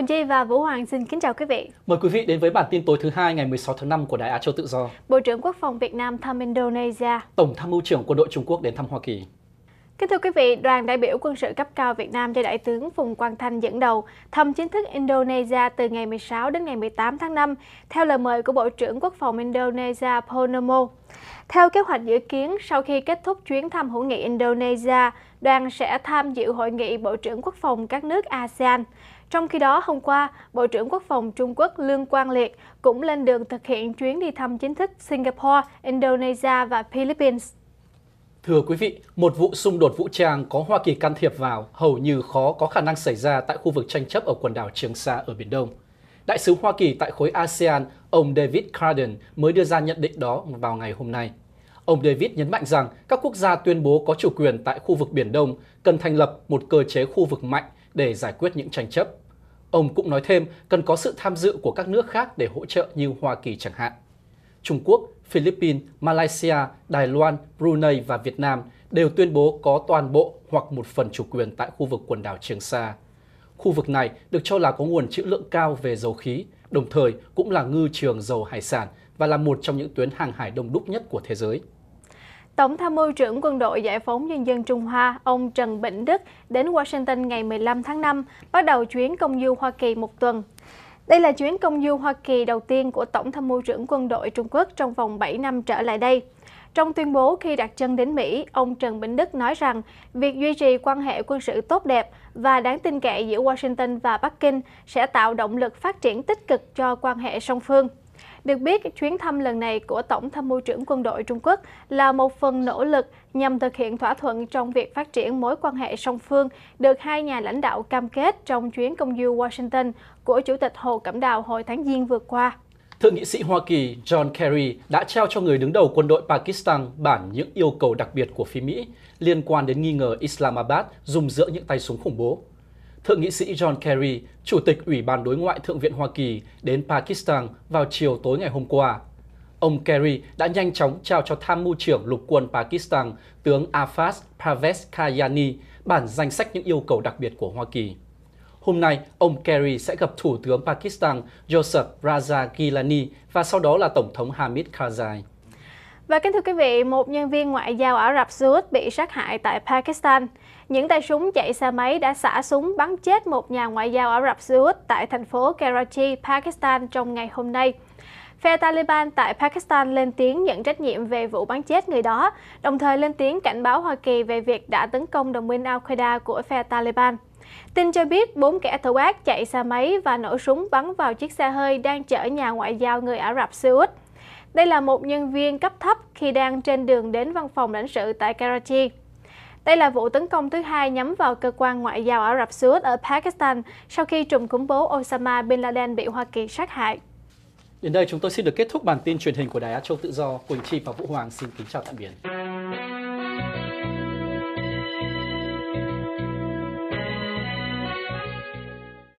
Quỳnh Chi và Vũ Hoàng xin kính chào quý vị. Mời quý vị đến với bản tin tối thứ hai ngày 16 tháng 5 của Đài Á Châu Tự Do. Bộ trưởng Quốc phòng Việt Nam thăm Indonesia. Tổng tham mưu trưởng quân đội Trung Quốc đến thăm Hoa Kỳ. Kính thưa quý vị, đoàn đại biểu quân sự cấp cao Việt Nam do Đại tướng Phùng Quang Thanh dẫn đầu thăm chính thức Indonesia từ ngày 16 đến ngày 18 tháng 5, theo lời mời của Bộ trưởng Quốc phòng Indonesia Ponomo. Theo kế hoạch dự kiến, sau khi kết thúc chuyến thăm hữu nghị Indonesia, đoàn sẽ tham dự hội nghị Bộ trưởng Quốc phòng các nước ASEAN. Trong khi đó, hôm qua, Bộ trưởng Quốc phòng Trung Quốc Lương Quang Liệt cũng lên đường thực hiện chuyến đi thăm chính thức Singapore, Indonesia và Philippines. Thưa quý vị, một vụ xung đột vũ trang có Hoa Kỳ can thiệp vào hầu như khó có khả năng xảy ra tại khu vực tranh chấp ở quần đảo Trường Sa ở Biển Đông. Đại sứ Hoa Kỳ tại khối ASEAN, ông David Carden mới đưa ra nhận định đó vào ngày hôm nay. Ông David nhấn mạnh rằng các quốc gia tuyên bố có chủ quyền tại khu vực Biển Đông cần thành lập một cơ chế khu vực mạnh để giải quyết những tranh chấp. Ông cũng nói thêm cần có sự tham dự của các nước khác để hỗ trợ như Hoa Kỳ chẳng hạn. Trung Quốc, Philippines, Malaysia, Đài Loan, Brunei và Việt Nam đều tuyên bố có toàn bộ hoặc một phần chủ quyền tại khu vực quần đảo Trường Sa. Khu vực này được cho là có nguồn trữ lượng cao về dầu khí, đồng thời cũng là ngư trường dầu hải sản và là một trong những tuyến hàng hải đông đúc nhất của thế giới. Tổng tham mưu trưởng Quân đội Giải phóng Nhân dân Trung Hoa, ông Trần Bỉnh Đức đến Washington ngày 15 tháng 5, bắt đầu chuyến công du Hoa Kỳ một tuần. Đây là chuyến công du Hoa Kỳ đầu tiên của Tổng tham mưu trưởng quân đội Trung Quốc trong vòng 7 năm trở lại đây. Trong tuyên bố khi đặt chân đến Mỹ, ông Trần Bình Đức nói rằng việc duy trì quan hệ quân sự tốt đẹp và đáng tin cậy giữa Washington và Bắc Kinh sẽ tạo động lực phát triển tích cực cho quan hệ song phương. Được biết, chuyến thăm lần này của Tổng tham mưu trưởng quân đội Trung Quốc là một phần nỗ lực nhằm thực hiện thỏa thuận trong việc phát triển mối quan hệ song phương được hai nhà lãnh đạo cam kết trong chuyến công du Washington của Chủ tịch Hồ Cẩm Đào hồi tháng Giêng vừa qua. Thượng nghị sĩ Hoa Kỳ John Kerry đã trao cho người đứng đầu quân đội Pakistan bản những yêu cầu đặc biệt của phía Mỹ liên quan đến nghi ngờ Islamabad dùng giữa những tay súng khủng bố. Thượng nghị sĩ John Kerry, Chủ tịch Ủy ban Đối ngoại Thượng viện Hoa Kỳ đến Pakistan vào chiều tối ngày hôm qua. Ông Kerry đã nhanh chóng trao cho tham mưu trưởng lục quân Pakistan tướng Afaz Parvez Kayani bản danh sách những yêu cầu đặc biệt của Hoa Kỳ. Hôm nay, ông Kerry sẽ gặp Thủ tướng Pakistan Joseph Raza Gilani và sau đó là Tổng thống Hamid Karzai. Và kính thưa quý vị, một nhân viên ngoại giao Ả Rập Xê Út bị sát hại tại Pakistan. Những tay súng chạy xe máy đã xả súng bắn chết một nhà ngoại giao Ả Rập Xê Út tại thành phố Karachi, Pakistan trong ngày hôm nay. Phe Taliban tại Pakistan lên tiếng nhận trách nhiệm về vụ bắn chết người đó, đồng thời lên tiếng cảnh báo Hoa Kỳ về việc đã tấn công đồng minh Al-Qaeda của phe Taliban. Tin cho biết bốn kẻ thủ ác chạy xe máy và nổ súng bắn vào chiếc xe hơi đang chở nhà ngoại giao người Ả Rập Xê Út. Đây là một nhân viên cấp thấp khi đang trên đường đến văn phòng lãnh sự tại Karachi. Đây là vụ tấn công thứ hai nhắm vào cơ quan ngoại giao Ả Rập Xê Út ở Pakistan sau khi trùm khủng bố Osama Bin Laden bị Hoa Kỳ sát hại. Đến đây chúng tôi xin được kết thúc bản tin truyền hình của Đài Á Châu Tự Do. Quỳnh Chi và Vũ Hoàng xin kính chào tạm biệt.